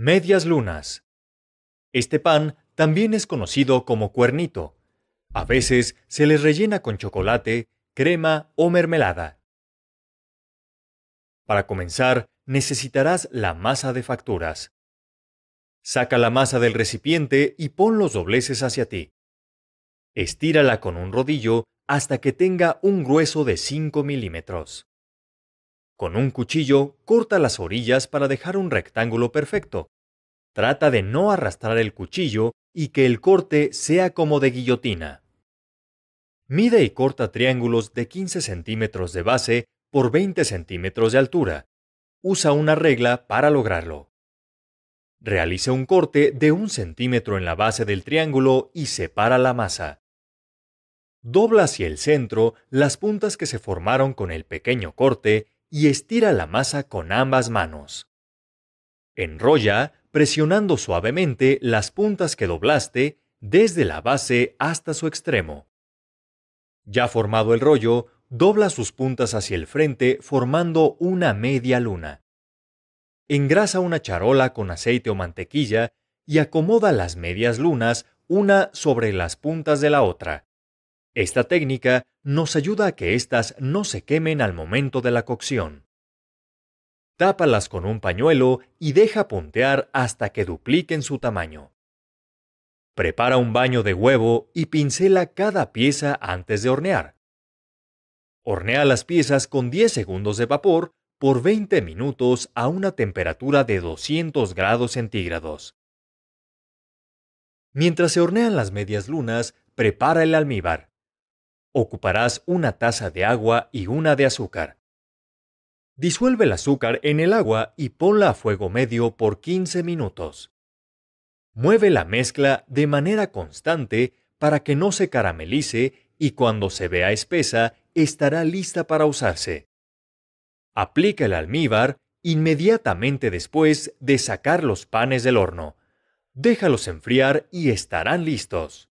Medias lunas. Este pan también es conocido como cuernito. A veces se les rellena con chocolate, crema o mermelada. Para comenzar, necesitarás la masa de facturas. Saca la masa del recipiente y pon los dobleces hacia ti. Estírala con un rodillo hasta que tenga un grueso de 5 milímetros. Con un cuchillo, corta las orillas para dejar un rectángulo perfecto. Trata de no arrastrar el cuchillo y que el corte sea como de guillotina. Mide y corta triángulos de 15 centímetros de base por 20 centímetros de altura. Usa una regla para lograrlo. Realice un corte de un centímetro en la base del triángulo y separa la masa. Dobla hacia el centro las puntas que se formaron con el pequeño corte y estira la masa con ambas manos. Enrolla presionando suavemente las puntas que doblaste desde la base hasta su extremo. Ya formado el rollo, dobla sus puntas hacia el frente formando una media luna. Engrasa una charola con aceite o mantequilla y acomoda las medias lunas una sobre las puntas de la otra. Esta técnica nos ayuda a que éstas no se quemen al momento de la cocción. Tápalas con un pañuelo y deja puntear hasta que dupliquen su tamaño. Prepara un baño de huevo y pincela cada pieza antes de hornear. Hornea las piezas con 10 segundos de vapor por 20 minutos a una temperatura de 200 grados centígrados. Mientras se hornean las medias lunas, prepara el almíbar. Ocuparás una taza de agua y una de azúcar. Disuelve el azúcar en el agua y ponla a fuego medio por 15 minutos. Mueve la mezcla de manera constante para que no se caramelice y cuando se vea espesa estará lista para usarse. Aplica el almíbar inmediatamente después de sacar los panes del horno. Déjalos enfriar y estarán listos.